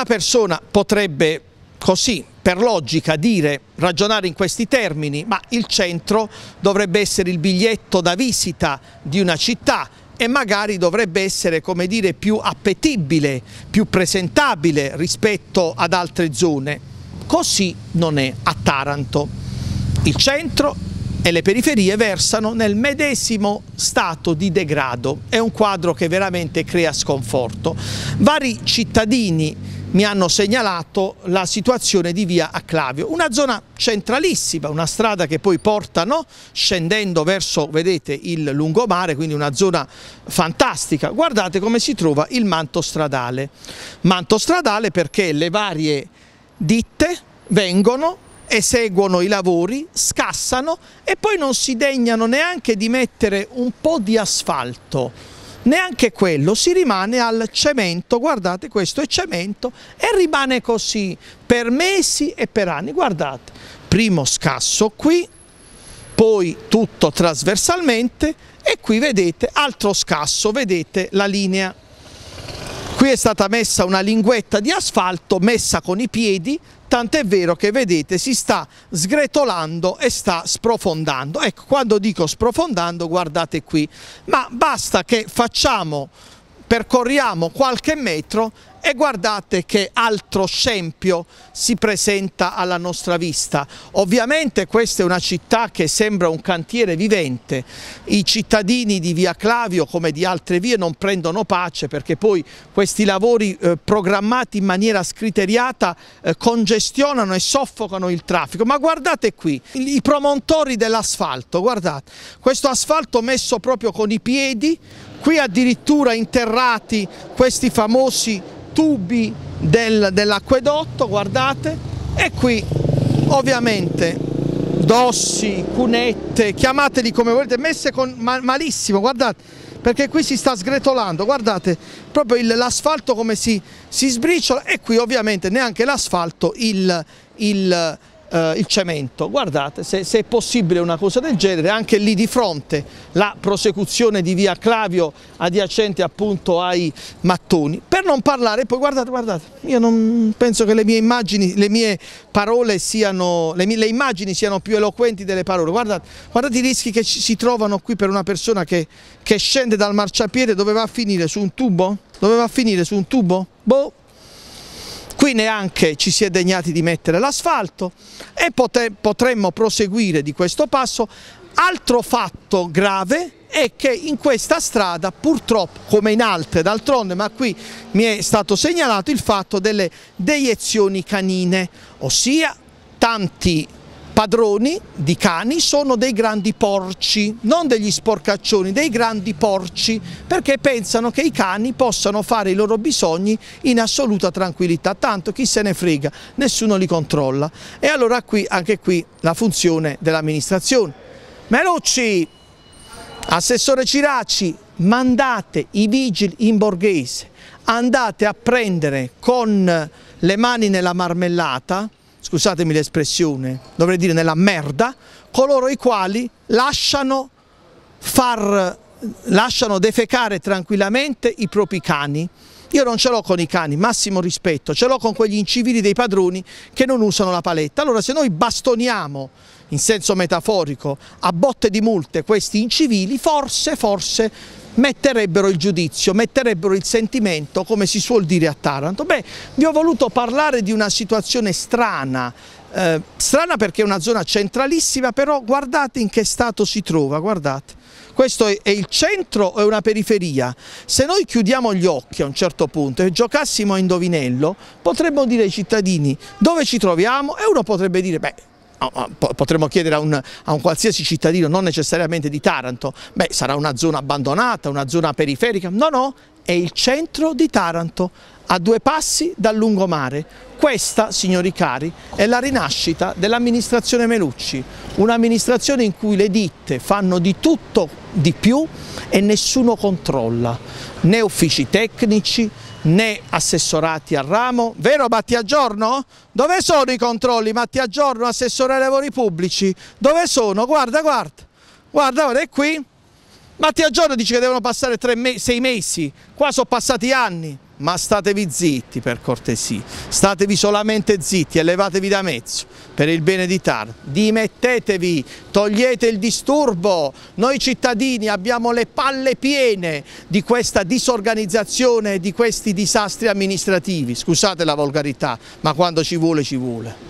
Una persona potrebbe così per logica dire, ragionare in questi termini, ma il centro dovrebbe essere il biglietto da visita di una città e magari dovrebbe essere come dire, più appetibile, più presentabile rispetto ad altre zone. Così non è a Taranto. Il centro e le periferie versano nel medesimo stato di degrado. È un quadro che veramente crea sconforto. Vari cittadini mi hanno segnalato la situazione di via Acclavio, una zona centralissima, una strada che poi porta scendendo verso vedete, il lungomare, quindi una zona fantastica. Guardate come si trova il manto stradale. Manto stradale perché le varie ditte vengono eseguono i lavori, scassano e poi non si degnano neanche di mettere un po' di asfalto neanche quello, si rimane al cemento, guardate questo è cemento e rimane così per mesi e per anni, guardate, primo scasso qui, poi tutto trasversalmente e qui vedete altro scasso, vedete la linea. Qui è stata messa una linguetta di asfalto messa con i piedi tant'è vero che vedete si sta sgretolando e sta sprofondando. Ecco, quando dico sprofondando guardate qui, ma basta che facciamo percorriamo qualche metro e guardate che altro scempio si presenta alla nostra vista. Ovviamente questa è una città che sembra un cantiere vivente. I cittadini di Via Clavio come di altre vie non prendono pace perché poi questi lavori eh, programmati in maniera scriteriata eh, congestionano e soffocano il traffico. Ma guardate qui, i promontori dell'asfalto, guardate, questo asfalto messo proprio con i piedi, qui addirittura interrati questi famosi tubi del, dell'acquedotto, guardate, e qui ovviamente dossi, cunette, chiamateli come volete, messe con, ma, malissimo, guardate, perché qui si sta sgretolando, guardate, proprio l'asfalto come si, si sbriciola e qui ovviamente neanche l'asfalto, il, il eh, il cemento. Guardate, se, se, è possibile una cosa del genere, anche lì di fronte la prosecuzione di via Clavio adiacente appunto ai mattoni. Per non parlare, poi guardate, guardate, io non penso che le mie immagini, le mie parole siano, le, mie, le immagini siano più eloquenti delle parole. Guardate, guardate i rischi che si trovano qui per una persona che, che scende dal marciapiede dove va a finire su un tubo? Dove va a finire su un tubo? Boh! qui neanche ci si è degnati di mettere l'asfalto e potremmo proseguire di questo passo. Altro fatto grave è che in questa strada purtroppo, come in altre d'altronde, ma qui mi è stato segnalato il fatto delle deiezioni canine, ossia tanti padroni di cani sono dei grandi porci, non degli sporcaccioni, dei grandi porci, perché pensano che i cani possano fare i loro bisogni in assoluta tranquillità, tanto chi se ne frega, nessuno li controlla. E allora qui, anche qui, la funzione dell'amministrazione. Melucci, assessore Ciracci, mandate i vigili in borghese, andate a prendere con le mani nella marmellata scusatemi l'espressione, dovrei dire nella merda, coloro i quali lasciano, far, lasciano defecare tranquillamente i propri cani. Io non ce l'ho con i cani, massimo rispetto, ce l'ho con quegli incivili dei padroni che non usano la paletta. Allora se noi bastoniamo, in senso metaforico, a botte di multe questi incivili, forse, forse metterebbero il giudizio, metterebbero il sentimento, come si suol dire a Taranto. Beh, vi ho voluto parlare di una situazione strana, eh, strana perché è una zona centralissima, però guardate in che stato si trova, guardate. Questo è, il centro o è una periferia? Se noi chiudiamo gli occhi a un certo punto e giocassimo a indovinello, potremmo dire ai cittadini dove ci troviamo e uno potrebbe dire, beh, potremmo chiedere a un, a un, qualsiasi cittadino, non necessariamente di Taranto, beh sarà una zona abbandonata, una zona periferica, no no, è il centro di Taranto, a due passi dal lungomare. Questa, signori cari, è la rinascita dell'amministrazione Melucci, un'amministrazione in cui le ditte fanno di tutto di più e nessuno controlla, né uffici tecnici, né assessorati al ramo, vero Giorno? Dove sono i controlli Giorno, assessore ai lavori pubblici? Dove sono? Guarda, guarda, guarda, guarda, è qui, Mattia Giorno dice che devono passare me sei mesi, qua sono passati anni, ma statevi zitti per cortesia, statevi solamente zitti e levatevi da mezzo per il bene di Tar. Dimettetevi, togliete il disturbo, noi cittadini abbiamo le palle piene di questa disorganizzazione, e di questi disastri amministrativi, scusate la volgarità, ma quando ci vuole ci vuole.